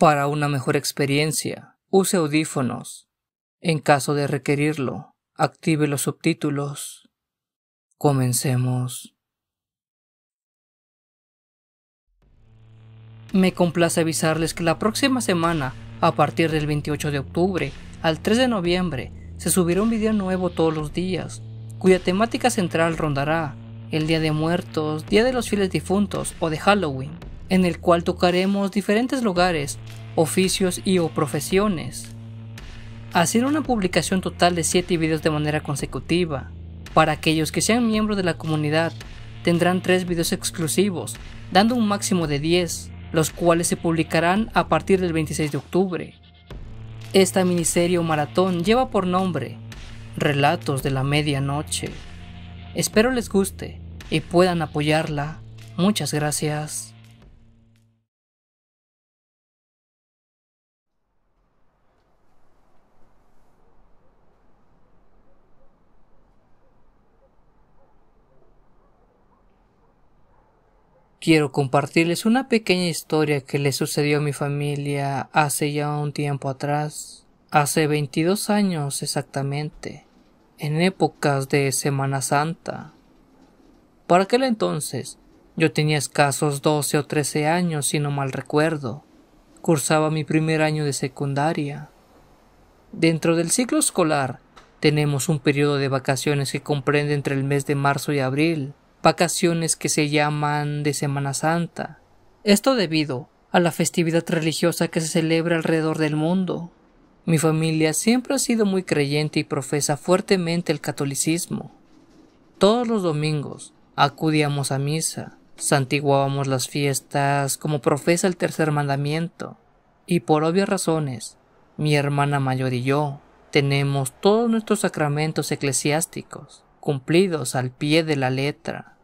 Para una mejor experiencia, use audífonos. En caso de requerirlo, active los subtítulos. Comencemos. Me complace avisarles que la próxima semana, a partir del 28 de octubre al 3 de noviembre, se subirá un video nuevo todos los días, cuya temática central rondará el Día de Muertos, Día de los Fieles Difuntos o de Halloween en el cual tocaremos diferentes lugares, oficios y o profesiones. Hacer una publicación total de 7 videos de manera consecutiva. Para aquellos que sean miembros de la comunidad, tendrán 3 videos exclusivos, dando un máximo de 10, los cuales se publicarán a partir del 26 de octubre. Esta miniserie o maratón lleva por nombre Relatos de la Medianoche. Espero les guste y puedan apoyarla. Muchas gracias. quiero compartirles una pequeña historia que le sucedió a mi familia hace ya un tiempo atrás, hace 22 años exactamente, en épocas de Semana Santa. Para aquel entonces, yo tenía escasos 12 o 13 años, si no mal recuerdo. Cursaba mi primer año de secundaria. Dentro del ciclo escolar, tenemos un periodo de vacaciones que comprende entre el mes de marzo y abril, vacaciones que se llaman de Semana Santa. Esto debido a la festividad religiosa que se celebra alrededor del mundo. Mi familia siempre ha sido muy creyente y profesa fuertemente el catolicismo. Todos los domingos acudíamos a misa, santiguábamos las fiestas como profesa el tercer mandamiento, y por obvias razones, mi hermana mayor y yo tenemos todos nuestros sacramentos eclesiásticos cumplidos al pie de la letra.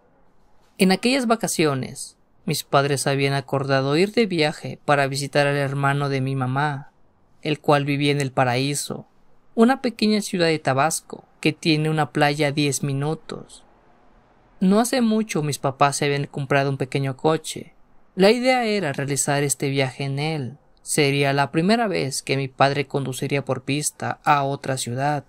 En aquellas vacaciones, mis padres habían acordado ir de viaje para visitar al hermano de mi mamá, el cual vivía en el Paraíso, una pequeña ciudad de Tabasco que tiene una playa a diez minutos. No hace mucho mis papás se habían comprado un pequeño coche. La idea era realizar este viaje en él. Sería la primera vez que mi padre conduciría por pista a otra ciudad,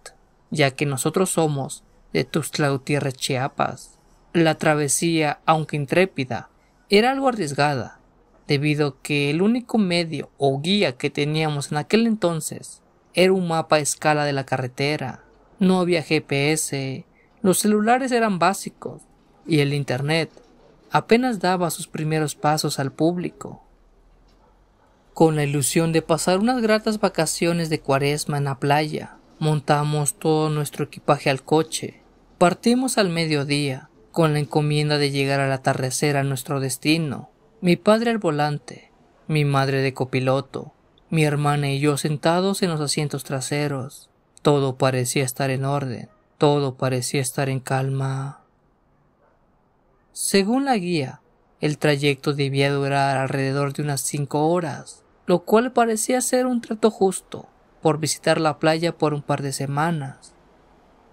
ya que nosotros somos de Tuxtla Tierra Chiapas. La travesía, aunque intrépida, era algo arriesgada, debido a que el único medio o guía que teníamos en aquel entonces era un mapa a escala de la carretera. No había GPS, los celulares eran básicos y el Internet apenas daba sus primeros pasos al público. Con la ilusión de pasar unas gratas vacaciones de cuaresma en la playa, Montamos todo nuestro equipaje al coche. Partimos al mediodía, con la encomienda de llegar al atardecer a nuestro destino. Mi padre al volante, mi madre de copiloto, mi hermana y yo sentados en los asientos traseros. Todo parecía estar en orden, todo parecía estar en calma. Según la guía, el trayecto debía durar alrededor de unas cinco horas, lo cual parecía ser un trato justo visitar la playa por un par de semanas.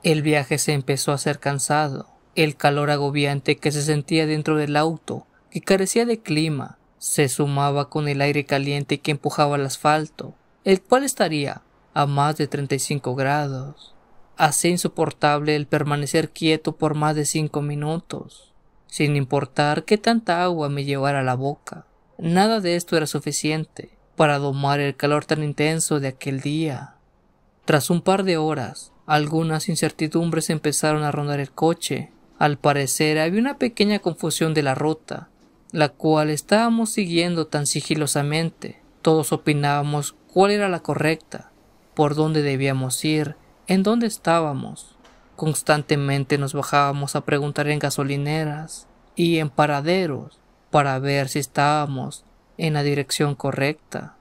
El viaje se empezó a hacer cansado, el calor agobiante que se sentía dentro del auto, que carecía de clima, se sumaba con el aire caliente que empujaba el asfalto, el cual estaría a más de 35 grados. Hacía insoportable el permanecer quieto por más de cinco minutos, sin importar qué tanta agua me llevara a la boca. Nada de esto era suficiente para domar el calor tan intenso de aquel día. Tras un par de horas, algunas incertidumbres empezaron a rondar el coche. Al parecer había una pequeña confusión de la ruta, la cual estábamos siguiendo tan sigilosamente. Todos opinábamos cuál era la correcta, por dónde debíamos ir, en dónde estábamos. Constantemente nos bajábamos a preguntar en gasolineras y en paraderos para ver si estábamos en la dirección correcta.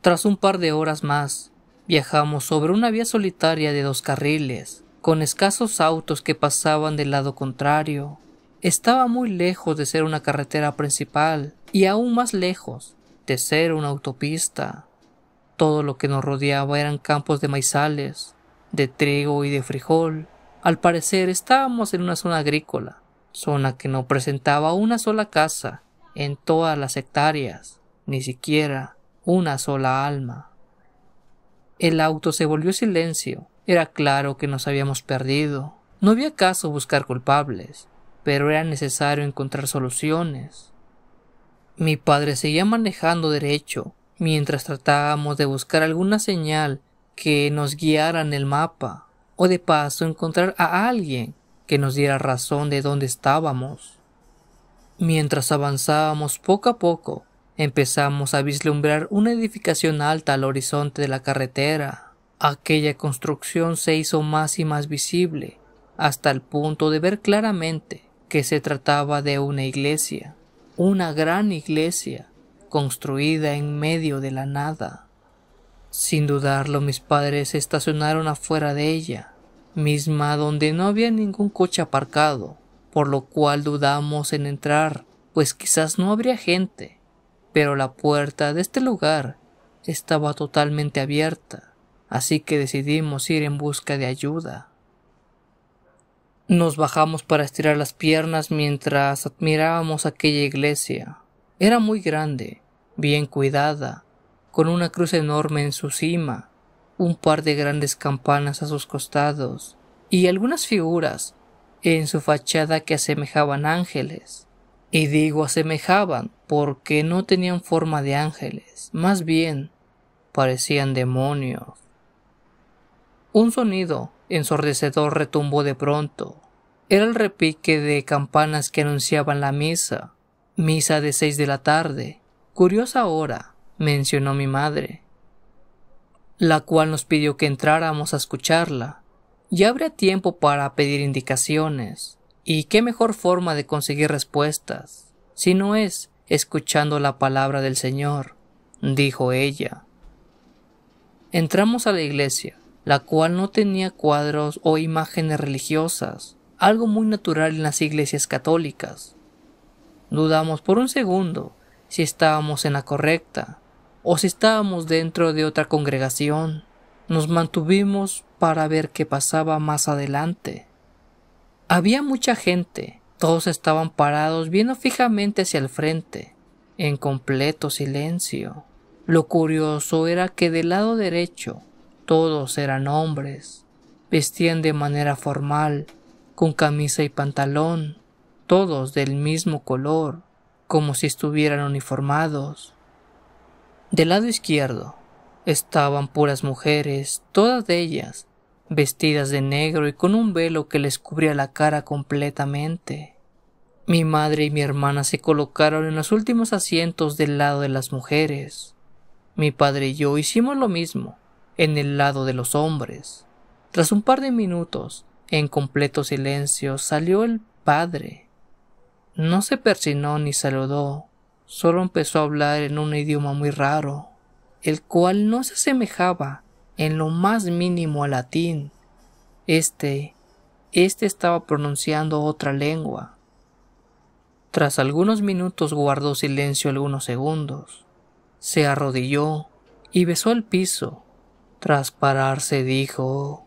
Tras un par de horas más, viajamos sobre una vía solitaria de dos carriles, con escasos autos que pasaban del lado contrario. Estaba muy lejos de ser una carretera principal y aún más lejos de ser una autopista. Todo lo que nos rodeaba eran campos de maizales, de trigo y de frijol. Al parecer estábamos en una zona agrícola, zona que no presentaba una sola casa en todas las hectáreas, ni siquiera una sola alma. El auto se volvió silencio. Era claro que nos habíamos perdido. No había caso buscar culpables, pero era necesario encontrar soluciones. Mi padre seguía manejando derecho, mientras tratábamos de buscar alguna señal que nos guiara en el mapa, o de paso encontrar a alguien que nos diera razón de dónde estábamos. Mientras avanzábamos poco a poco, empezamos a vislumbrar una edificación alta al horizonte de la carretera. Aquella construcción se hizo más y más visible, hasta el punto de ver claramente que se trataba de una iglesia, una gran iglesia, construida en medio de la nada. Sin dudarlo, mis padres se estacionaron afuera de ella, misma donde no había ningún coche aparcado por lo cual dudamos en entrar, pues quizás no habría gente, pero la puerta de este lugar estaba totalmente abierta, así que decidimos ir en busca de ayuda. Nos bajamos para estirar las piernas mientras admirábamos aquella iglesia. Era muy grande, bien cuidada, con una cruz enorme en su cima, un par de grandes campanas a sus costados, y algunas figuras en su fachada que asemejaban ángeles. Y digo asemejaban porque no tenían forma de ángeles, más bien parecían demonios. Un sonido ensordecedor retumbó de pronto. Era el repique de campanas que anunciaban la misa, misa de seis de la tarde. Curiosa hora, mencionó mi madre, la cual nos pidió que entráramos a escucharla. Ya habrá tiempo para pedir indicaciones. ¿Y qué mejor forma de conseguir respuestas? Si no es escuchando la palabra del Señor, dijo ella. Entramos a la iglesia, la cual no tenía cuadros o imágenes religiosas, algo muy natural en las iglesias católicas. Dudamos por un segundo si estábamos en la correcta o si estábamos dentro de otra congregación. Nos mantuvimos para ver qué pasaba más adelante. Había mucha gente, todos estaban parados viendo fijamente hacia el frente, en completo silencio. Lo curioso era que del lado derecho todos eran hombres, vestían de manera formal, con camisa y pantalón, todos del mismo color, como si estuvieran uniformados. Del lado izquierdo Estaban puras mujeres, todas ellas, vestidas de negro y con un velo que les cubría la cara completamente. Mi madre y mi hermana se colocaron en los últimos asientos del lado de las mujeres. Mi padre y yo hicimos lo mismo, en el lado de los hombres. Tras un par de minutos, en completo silencio, salió el padre. No se persinó ni saludó, solo empezó a hablar en un idioma muy raro el cual no se asemejaba en lo más mínimo al latín. Este, este estaba pronunciando otra lengua. Tras algunos minutos guardó silencio algunos segundos. Se arrodilló y besó el piso. Tras pararse dijo,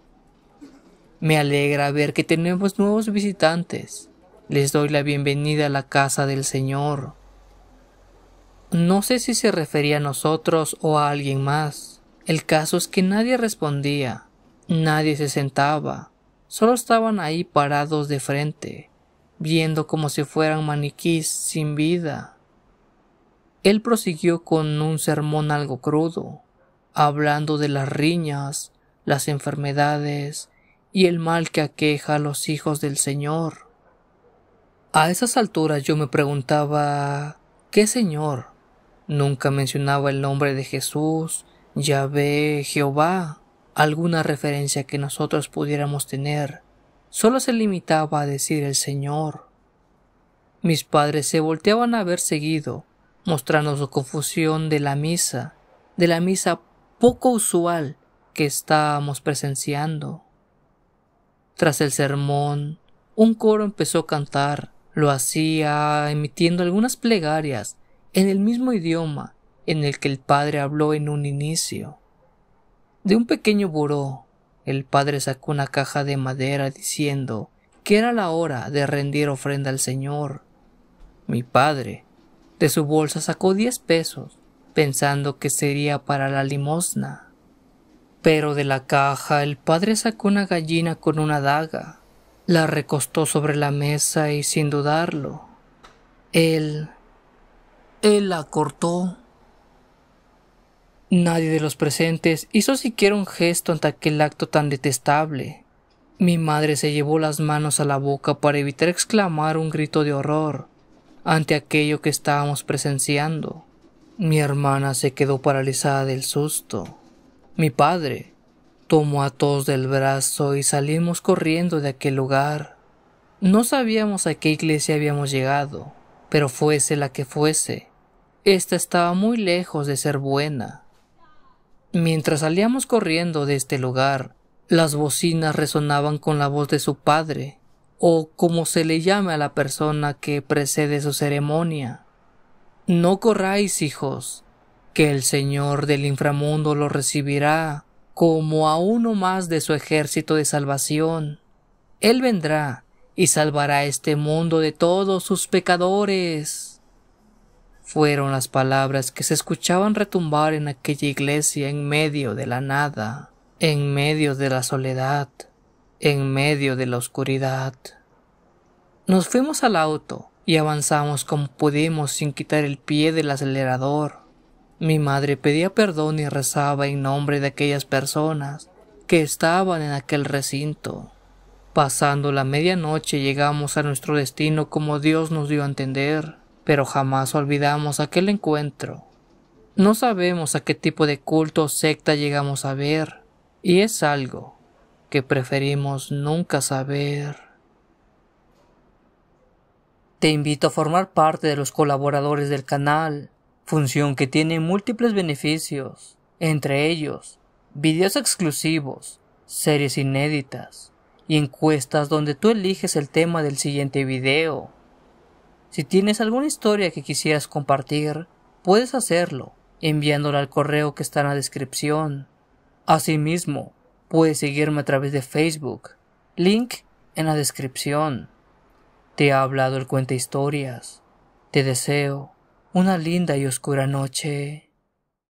Me alegra ver que tenemos nuevos visitantes. Les doy la bienvenida a la casa del Señor. No sé si se refería a nosotros o a alguien más. El caso es que nadie respondía, nadie se sentaba, solo estaban ahí parados de frente, viendo como si fueran maniquís sin vida. Él prosiguió con un sermón algo crudo, hablando de las riñas, las enfermedades y el mal que aqueja a los hijos del Señor. A esas alturas yo me preguntaba ¿Qué Señor? Nunca mencionaba el nombre de Jesús, Yahvé, Jehová, alguna referencia que nosotros pudiéramos tener. Solo se limitaba a decir el Señor. Mis padres se volteaban a ver seguido, mostrando su confusión de la misa, de la misa poco usual que estábamos presenciando. Tras el sermón, un coro empezó a cantar, lo hacía emitiendo algunas plegarias en el mismo idioma en el que el padre habló en un inicio. De un pequeño buró, el padre sacó una caja de madera diciendo que era la hora de rendir ofrenda al Señor. Mi padre, de su bolsa sacó diez pesos, pensando que sería para la limosna. Pero de la caja el padre sacó una gallina con una daga, la recostó sobre la mesa y sin dudarlo, él él la cortó. Nadie de los presentes hizo siquiera un gesto ante aquel acto tan detestable. Mi madre se llevó las manos a la boca para evitar exclamar un grito de horror ante aquello que estábamos presenciando. Mi hermana se quedó paralizada del susto. Mi padre tomó a todos del brazo y salimos corriendo de aquel lugar. No sabíamos a qué iglesia habíamos llegado. Pero fuese la que fuese, esta estaba muy lejos de ser buena. Mientras salíamos corriendo de este lugar, las bocinas resonaban con la voz de su padre, o como se le llame a la persona que precede su ceremonia. No corráis, hijos, que el Señor del inframundo lo recibirá como a uno más de su ejército de salvación. Él vendrá y salvará este mundo de todos sus pecadores. Fueron las palabras que se escuchaban retumbar en aquella iglesia en medio de la nada, en medio de la soledad, en medio de la oscuridad. Nos fuimos al auto y avanzamos como pudimos sin quitar el pie del acelerador. Mi madre pedía perdón y rezaba en nombre de aquellas personas que estaban en aquel recinto. Pasando la medianoche llegamos a nuestro destino como Dios nos dio a entender, pero jamás olvidamos aquel encuentro. No sabemos a qué tipo de culto o secta llegamos a ver, y es algo que preferimos nunca saber. Te invito a formar parte de los colaboradores del canal, función que tiene múltiples beneficios, entre ellos, videos exclusivos, series inéditas, y encuestas donde tú eliges el tema del siguiente video. Si tienes alguna historia que quisieras compartir, puedes hacerlo enviándola al correo que está en la descripción. Asimismo, puedes seguirme a través de Facebook, link en la descripción. Te ha hablado el cuenta historias. Te deseo una linda y oscura noche.